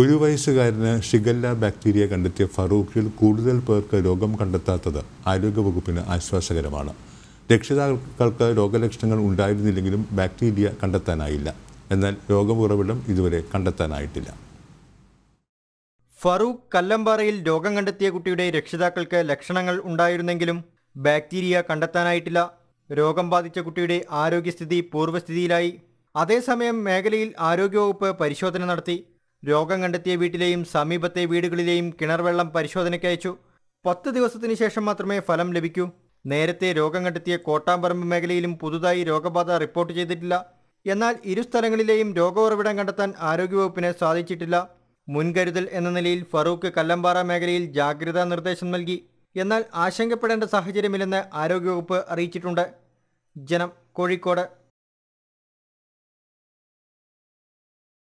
ഒരു വയസ്സുകാരന് shigella bacteria കണ്ടെത്തിയ ഫറൂഖിൽ കൂടുതൽ പേർക്ക് രോഗം കണ്ടെത്താത്തത് ആരോഗ്യവകുപ്പിന് ആശ്വാസകരമാണ് രക്ഷിതാക്കൾക്ക് രോഗലക്ഷണങ്ങൾ ഉണ്ടായിരുന്നില്ലെങ്കിലും ബാക്ടീരിയ കണ്ടെത്താനായില്ല എന്നാൽ രോഗമുറവിടം ഇതുവരെ കണ്ടെത്താനായിട്ടില്ല ഫറൂഖ് കല്ലമ്പാറയിൽ രോഗം കണ്ടെത്തിയ കുട്ടിയുടെ രക്ഷിതാക്കൾക്ക് ലക്ഷണങ്ങൾ ഉണ്ടായിരുന്നെങ്കിലും ബാക്ടീരിയ കണ്ടെത്താനായിട്ടില്ല രോഗം ബാധിച്ച കുട്ടിയുടെ ആരോഗ്യസ്ഥിതി പൂർവ്വസ്ഥിതിയിലായി അതേസമയം മേഖലയിൽ ആരോഗ്യവകുപ്പ് പരിശോധന നടത്തി രോഗം കണ്ടെത്തിയ വീട്ടിലെയും സമീപത്തെ വീടുകളിലെയും കിണർവെള്ളം പരിശോധനയ്ക്ക് അയച്ചു പത്ത് ദിവസത്തിനു ശേഷം മാത്രമേ ഫലം ലഭിക്കൂ നേരത്തെ രോഗം കണ്ടെത്തിയ കോട്ടാമ്പറമ്പ് മേഖലയിലും പുതുതായി രോഗബാധ റിപ്പോർട്ട് ചെയ്തിട്ടില്ല എന്നാൽ ഇരു സ്ഥലങ്ങളിലെയും രോഗ കണ്ടെത്താൻ ആരോഗ്യവകുപ്പിന് സാധിച്ചിട്ടില്ല മുൻകരുതൽ എന്ന നിലയിൽ ഫറൂഖ് കല്ലമ്പാറ മേഖലയിൽ ജാഗ്രതാ നിർദ്ദേശം നൽകി എന്നാൽ ആശങ്കപ്പെടേണ്ട സാഹചര്യമില്ലെന്ന് ആരോഗ്യവകുപ്പ് അറിയിച്ചിട്ടുണ്ട് ജനം കോഴിക്കോട്